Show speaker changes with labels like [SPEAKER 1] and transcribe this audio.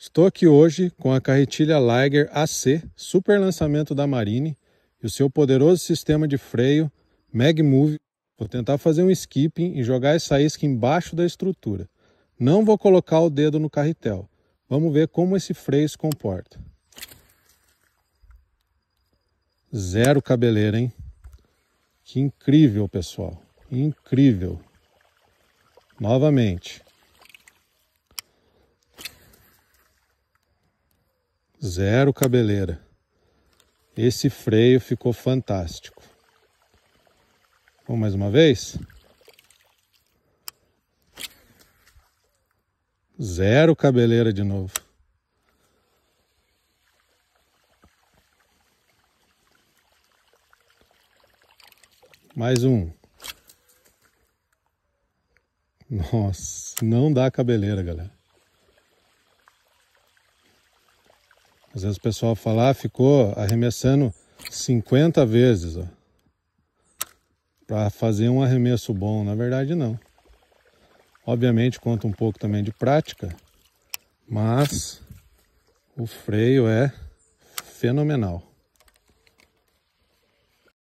[SPEAKER 1] Estou aqui hoje com a carretilha Liger AC, super lançamento da Marine, e o seu poderoso sistema de freio MagMove. Vou tentar fazer um skipping e jogar essa isca embaixo da estrutura. Não vou colocar o dedo no carretel. Vamos ver como esse freio se comporta. Zero cabeleira, hein? Que incrível, pessoal. Incrível. Novamente. zero cabeleira. Esse freio ficou fantástico. Vamos mais uma vez? Zero cabeleira de novo. Mais um. Nossa, não dá cabeleira, galera. Às vezes o pessoal fala, ah, ficou arremessando 50 vezes, ó. Para fazer um arremesso bom, na verdade não. Obviamente conta um pouco também de prática, mas o freio é fenomenal.